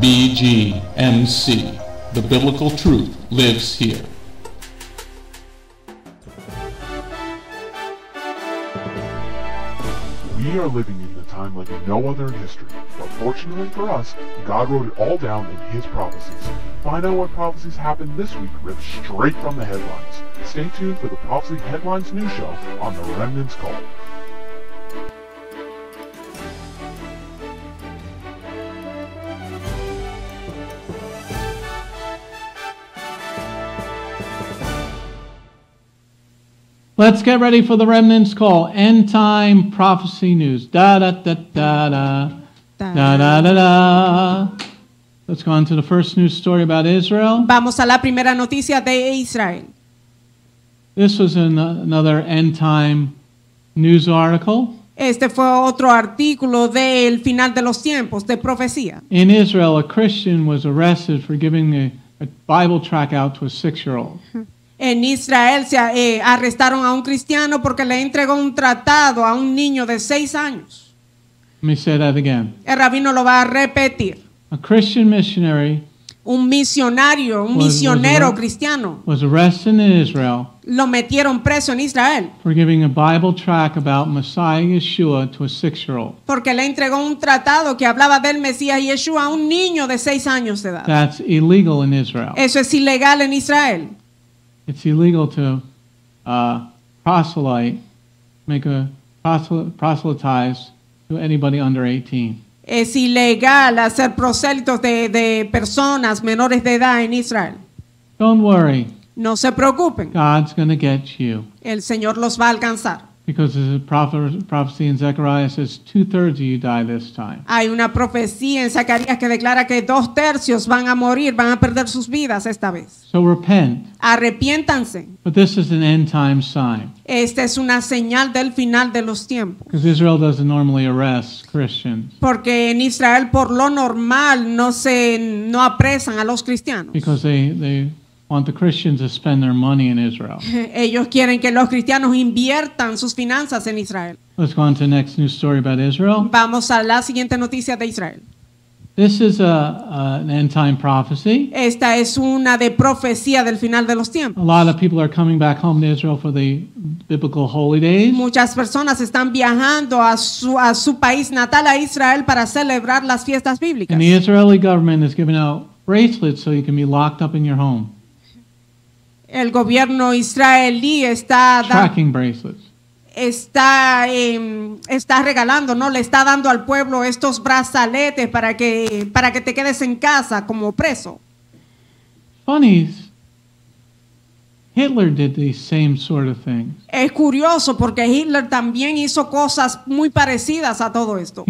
BGMC. The biblical truth lives here. We are living in a time like no other in history, but fortunately for us, God wrote it all down in His prophecies. Find out what prophecies happened this week ripped straight from the headlines. Stay tuned for the Prophecy Headlines News Show on the Remnant's Call. Let's get ready for the remnants call. End time prophecy news. Da da da da da. Da da da da. Let's go on to the first news story about Israel. Vamos a la primera noticia de Israel. This was an, another end time news article. Este fue otro artículo del final de los tiempos de profecía. In Israel, a Christian was arrested for giving a, a Bible tract out to a six-year-old. En Israel se eh, arrestaron a un cristiano porque le entregó un tratado a un niño de seis años. El rabino lo va a repetir. A Christian missionary un misionario, un misionero cristiano. Was arrested in Israel lo metieron preso en Israel. giving a Bible about Messiah Yeshua to a six-year-old. Porque le entregó un tratado que hablaba del Mesías Yeshua a un niño de seis años de edad. That's illegal in Israel. Eso es ilegal en Israel it's illegal to uh, proselyte, make a prosel proselytize to anybody under 18. Es ilegal hacer prosélitos de, de personas menores de edad en Israel. Don't worry. No se preocupen. God's gonna get you. El Señor los va a alcanzar. Because there's a prophecy in Zechariah says two thirds of you die this time. Hay una profecía en Zacarías que declara que dos tercios van a morir, van a perder sus vidas esta vez. So repent. Arrepiéntanse. But this is an end time sign. Esta es una señal del final de los tiempos. Because Israel doesn't normally arrest Christians. Porque en Israel por lo normal no se no apresan a los cristianos. Because they, they want the Christians to spend their money in Israel. Ellos quieren que los cristianos inviertan sus finanzas en Israel. Let's go on to the next news story about Israel. Vamos a la siguiente noticia de Israel. This is a, a, an end time prophecy. Esta es una de profecía del final de los tiempos. A lot of people are coming back home to Israel for the biblical holy days. Muchas personas están viajando a su, a su país natal a Israel para celebrar las fiestas bíblicas. And the Israeli government is giving out bracelets so you can be locked up in your home el gobierno israelí está Está, em, está regalando, ¿no? Le está dando al pueblo estos brazaletes para que, para que te quedes en casa como preso. Hitler Es curioso porque Hitler también hizo cosas muy parecidas a todo esto.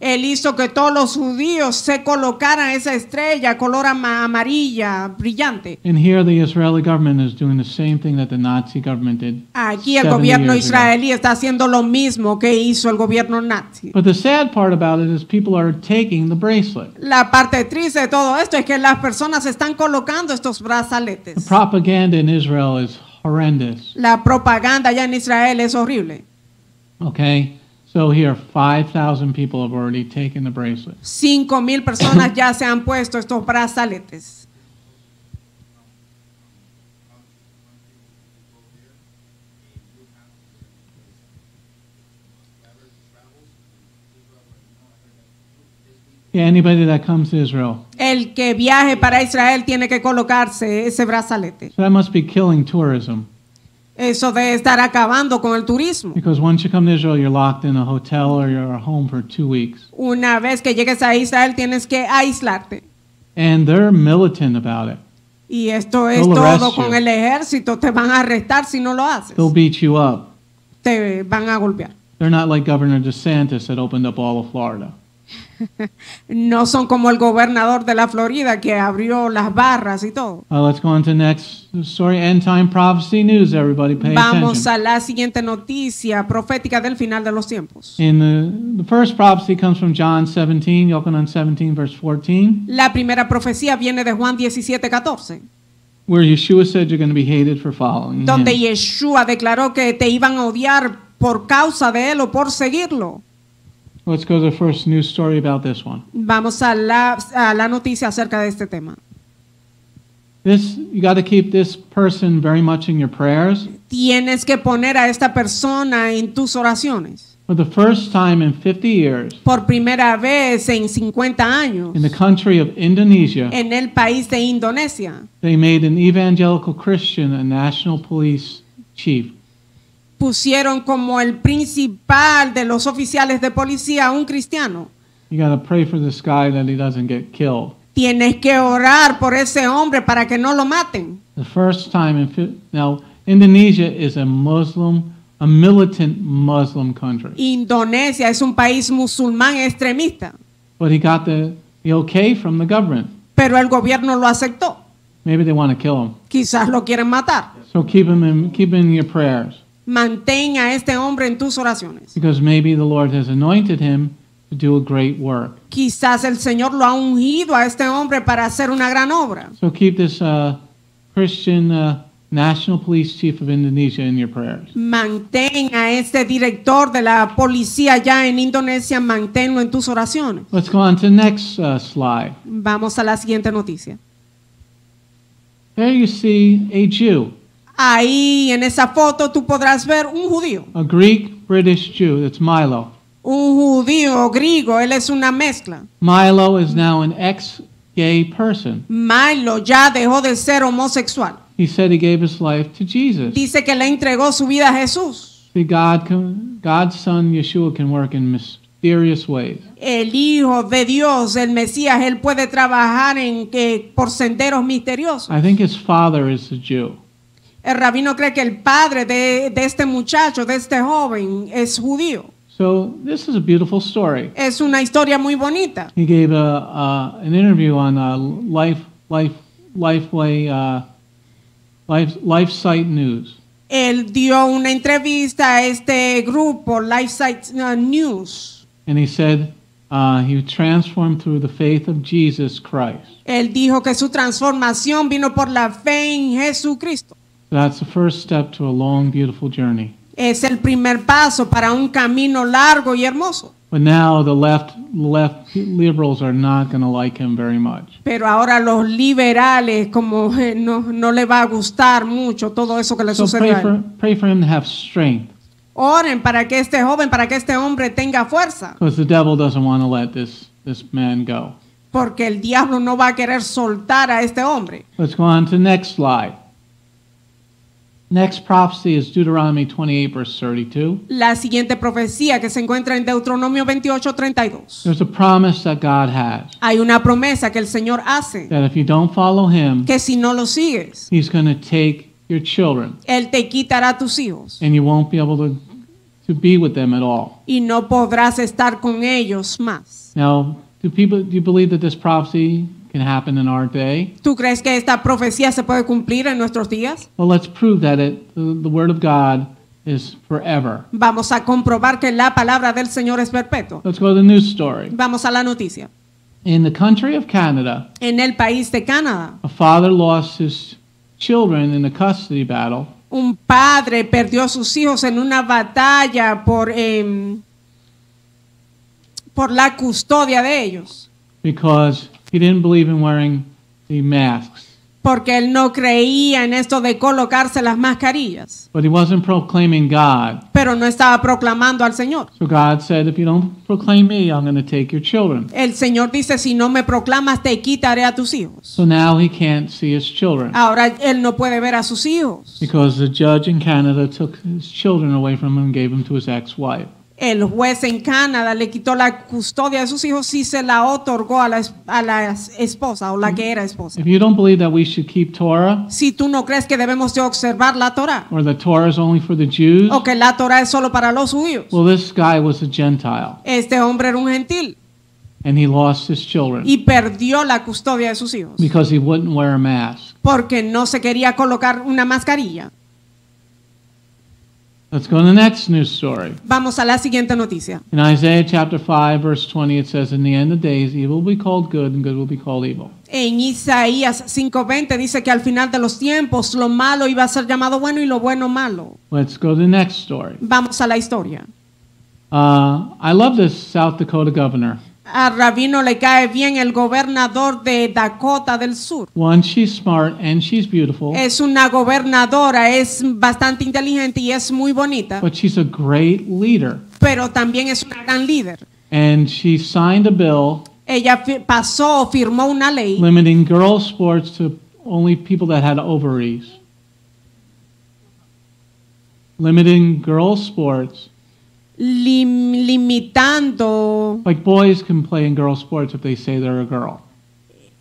Él hizo que todos los judíos se colocaran esa estrella color amarilla brillante. Aquí el gobierno israelí está haciendo lo mismo que hizo el gobierno nazi. La parte triste de todo esto es que las personas están colocando estos los brazaletes. The propaganda in Israel is horrendous. La propaganda allá en Israel es horrible. Okay. So here 5,000 people have already taken the bracelet. 5,000 personas ya se han puesto estos brazaletes. Yeah, anybody that comes to Israel El que viaje para Israel tiene que colocarse ese brazalete. So that must be killing tourism. Eso de estar acabando con el turismo. Israel, Una vez que llegues a Israel tienes que aislarte. And they're militant about it. Y esto es They'll todo con el ejército. Te van a arrestar si no lo haces. They'll beat you up. Te van a golpear. They're not like Governor DeSantis that opened up all of Florida. no son como el gobernador de la Florida que abrió las barras y todo. Uh, let's go on to next story, end time prophecy news. Everybody, pay Vamos attention. a la siguiente noticia profética del final de los tiempos. In the, the first prophecy comes from John 17, Yochanan 17, verse 14. La primera profecía viene de Juan 17, 14. Where Yeshua said you're going to be hated for following Donde him. Yeshua declaró que te iban a odiar por causa de él o por seguirlo. Let's go to the first news story about this one. Vamos a la, a la noticia acerca de este tema. This, you got to keep this person very much in your prayers. Tienes que poner a esta persona en tus oraciones. For the first time in 50 years, por primera vez en 50 años, in the country of Indonesia, en el país de Indonesia, they made an evangelical Christian a national police chief. pusieron como el principal de los oficiales de policía a un cristiano. Tienes que orar por ese hombre para que no lo maten. Indonesia es un país musulmán extremista. Pero el gobierno lo aceptó. Quizás lo quieren matar. So keep keep in your prayers. Mantén a este hombre en tus oraciones. Because maybe the Lord has anointed him to do a great work. Quizás el Señor lo ha ungido a este hombre para hacer una gran obra. So keep this uh, Christian uh, National Police Chief of Indonesia in your prayers. Mantén a este director de la policía ya en Indonesia, manténlo en tus oraciones. Let's go on to the next uh, slide. Vamos a la siguiente noticia. There you see a Jew. Ahí en esa foto tú podrás ver un judío. A Greek British Jew, that's Milo. Un judío griego, él es una mezcla. Milo is now an ex-gay person. Milo ya dejó de ser homosexual. He said he gave his life to Jesus. Dice que le entregó su vida a Jesús. The God, God's son Yeshua can work in mysterious ways. El hijo de Dios, el Mesías, él puede trabajar en que por senderos misteriosos. I think his father is a Jew el rabino cree que el padre de, este muchacho, de este joven, es judío. Es una historia muy bonita. Él dio una entrevista a este grupo LifeSite News. Él dijo que su transformación vino por la fe en Jesucristo. That's the first step to a long, beautiful journey. Es el primer paso para un camino largo y hermoso. But now the left, left liberals are not going to like him very much. Pero ahora los liberales como eh, no, no le va a gustar mucho todo eso que le so sucedió. Pray for, pray for him to have strength. Oren para que este joven, para que este hombre tenga fuerza. Because the devil doesn't want to let this this man go. Porque el diablo no va a querer soltar a este hombre. Let's go on to the next slide. Next prophecy is Deuteronomy 28 verse 32. La siguiente profecía que se encuentra en Deuteronomio 28:32. There's a promise that God has. Hay una promesa que el Señor hace. That if you don't follow him, que si no lo sigues, he's going to take your children. Él te quitará tus hijos. And you won't be able to to be with them at all. Y no podrás estar con ellos más. Now, do people do you believe that this prophecy can happen in our day? ¿Tú crees que esta profecía se puede cumplir en nuestros días? Well, let's prove that it, the, the word of God is forever. Vamos a comprobar que la palabra del Señor es perpetua. Let's go to the news story. Vamos a la noticia. In the country of Canada, en el país de Canadá, a father lost his children in a custody battle. Un padre perdió a sus hijos en una batalla por eh, por la custodia de ellos. Because He didn't believe in wearing the masks. Porque él no creía en esto de colocarse las mascarillas. But he wasn't proclaiming God. Pero no estaba proclamando al Señor. So God said, if you don't proclaim me, I'm going to take your children. El Señor dice, si no me proclamas, te quitaré a tus hijos. So now he can't see his children. Ahora él no puede ver a sus hijos. Because the judge in Canada took his children away from him and gave them to his ex-wife. El juez en Canadá le quitó la custodia de sus hijos si se la otorgó a la, esposa o la que era esposa. si tú no crees que debemos de observar la Torah, o que la Torah es solo para los suyos Well, this guy was a Gentile. Este hombre era un gentil. And he lost his children. Y perdió la custodia de sus hijos. Because he wouldn't wear a mask. Porque no se quería colocar una mascarilla. Let's go to the next news story. Vamos a la siguiente noticia. In Isaiah chapter 5 verse 20 it says in the end of days evil will be called good and good will be called evil. En Isaías 5:20 dice que al final de los tiempos lo malo iba a ser llamado bueno y lo bueno malo. Let's go to the next story. Vamos a la historia. Uh, I love this South Dakota governor. A Rabino le cae bien el gobernador de Dakota del Sur. she's smart and she's beautiful. Es una gobernadora, es bastante inteligente y es muy bonita. Pero también es una gran líder. And she signed a bill. Ella pasó, firmó una ley. Limiting girls sports to only people that had ovaries. Limiting girls sports lim limitando. Like boys can play in girl sports if they say they're a girl.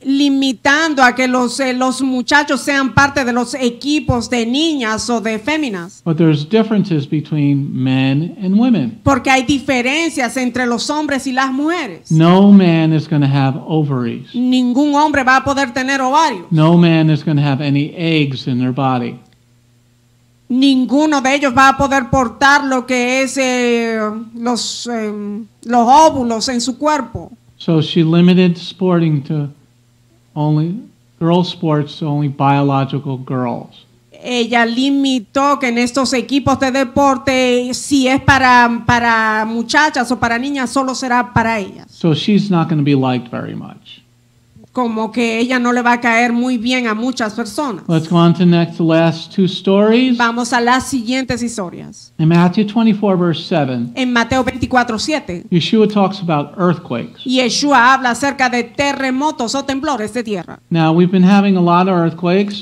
Limitando a que los, eh, los muchachos sean parte de los equipos de niñas o de féminas. But there's differences between men and women. Porque hay diferencias entre los hombres y las mujeres. No man is going to have ovaries. Ningún hombre va a poder tener ovarios. No man is going to have any eggs in their body ninguno de ellos va a poder portar lo que es eh, los, eh, los óvulos en su cuerpo. So she limited sporting to only girl sports to only biological girls. Ella limitó que en estos equipos de deporte si es para para muchachas o para niñas solo será para ellas. So she's not going to be liked very much como que ella no le va a caer muy bien a muchas personas. Vamos a las siguientes historias. En Mateo 24 7. En Mateo Yeshua Yeshua habla acerca de terremotos o temblores de tierra.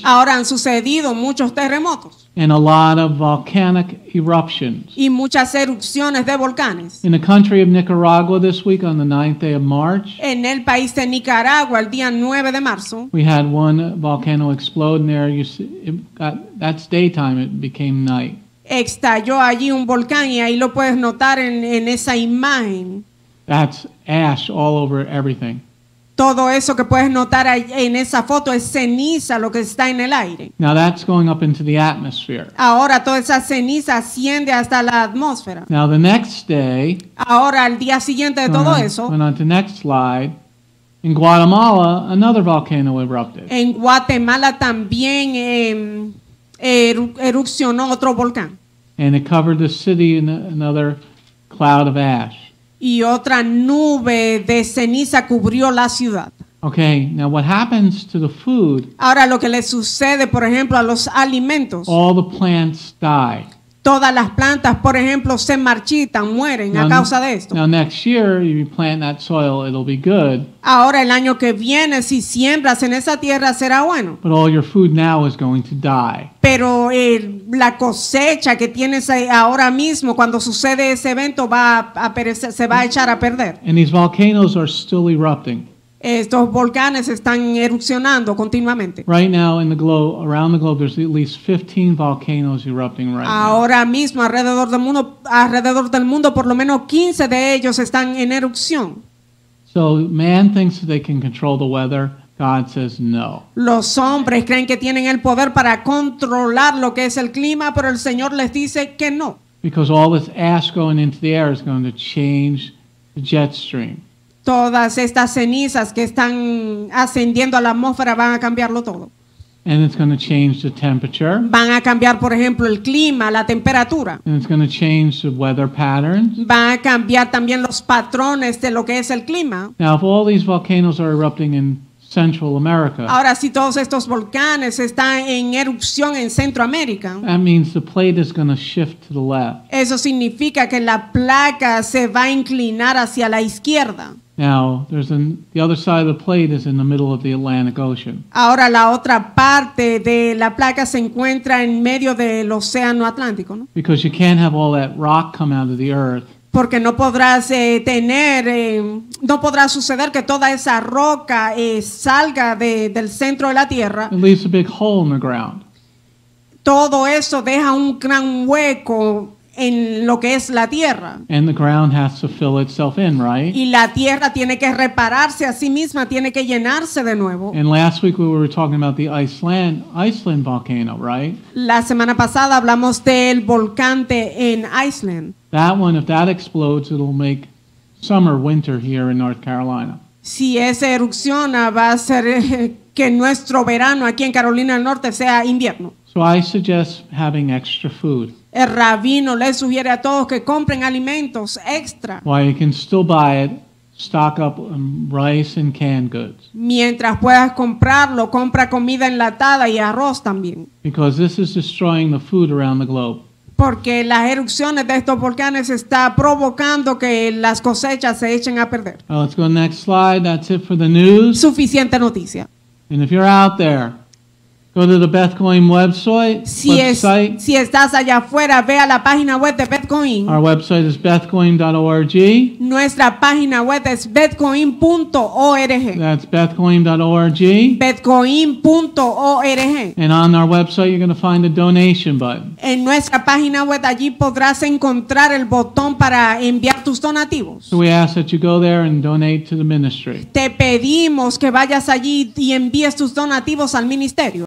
Ahora han sucedido muchos terremotos. and a lot of volcanic eruptions. Y muchas erupciones de volcanes. In the country of Nicaragua this week on the 9th day of March. En el país de Nicaragua el día 9 de marzo. We had one volcano explode in there you see, it got, that's daytime it became night. Estalló allí un volcán y ahí lo puedes notar en, en esa imagen. That's ash all over everything. Todo eso que puedes notar en esa foto es ceniza lo que está en el aire. Now that's going up into the atmosphere. Ahora toda esa ceniza asciende hasta la atmósfera. Now the next day. Ahora al día siguiente de todo eso. Went on to next slide. In Guatemala, another volcano erupted. En Guatemala también eh, er, erupcionó otro volcán. And it covered the city in another cloud of ash y otra nube de ceniza cubrió la ciudad. Okay, now what happens to the food? Ahora lo que le sucede, por ejemplo, a los alimentos. All the plants die. Todas las plantas, por ejemplo, se marchitan, mueren a causa de esto. Ahora el año que viene, si siembras en esa tierra, será bueno. food Pero eh, la cosecha que tienes ahora mismo, cuando sucede ese evento, va a, se va a echar a perder. And these volcanoes are still erupting estos volcanes están erupcionando continuamente. Right now in the globe, around the globe, there's at least 15 volcanoes erupting right Ahora now. mismo alrededor del mundo, alrededor del mundo, por lo menos 15 de ellos están en erupción. So man thinks they can control the weather. God says no. Los hombres creen que tienen el poder para controlar lo que es el clima, pero el Señor les dice que no. Because all this ash going into the air is going to change the jet stream todas estas cenizas que están ascendiendo a la atmósfera van a cambiarlo todo. Van a cambiar, por ejemplo, el clima, la temperatura. Van a cambiar también los patrones de lo que es el clima. Ahora si todos estos volcanes están en erupción en Centroamérica. Eso significa que la placa se va a inclinar hacia la izquierda. Now, there's an, the other side of the plate is in the middle of the Atlantic Ocean. Ahora la otra parte de la placa se encuentra en medio del océano Atlántico, ¿no? Because you can't have all that rock come out of the earth. Porque no podrás eh, tener, eh, no podrá suceder que toda esa roca eh, salga de, del centro de la tierra. It leaves a big hole in the ground. Todo eso deja un gran hueco en lo que es la tierra. And the ground has to fill itself in, right? Y la tierra tiene que repararse a sí misma, tiene que llenarse de nuevo. And last week we were talking about the Iceland, Iceland volcano, right? La semana pasada hablamos del volcán en Iceland. That one, if that explodes, it'll make summer winter here in North Carolina. Si esa erupción va a hacer eh, que nuestro verano aquí en Carolina del Norte sea invierno. So I suggest having extra food el rabino le sugiere a todos que compren alimentos extra. Mientras puedas comprarlo, compra comida enlatada y arroz también. Porque las erupciones de estos volcanes está provocando que las cosechas se echen a perder. let's go next slide. That's it for the news. Suficiente noticia. And if you're out there, Go to the Bethcoin website. Si, es, si estás allá afuera, ve a la página web de Bethcoin. Our website is bethcoin.org. Nuestra página web es bethcoin.org. That's bethcoin.org. Bethcoin.org. And on our website, you're going to find the donation button. En nuestra página web allí podrás encontrar el botón para enviar tus donativos. So we ask that you go there and donate to the ministry. Te pedimos que vayas allí y envíes tus donativos al ministerio.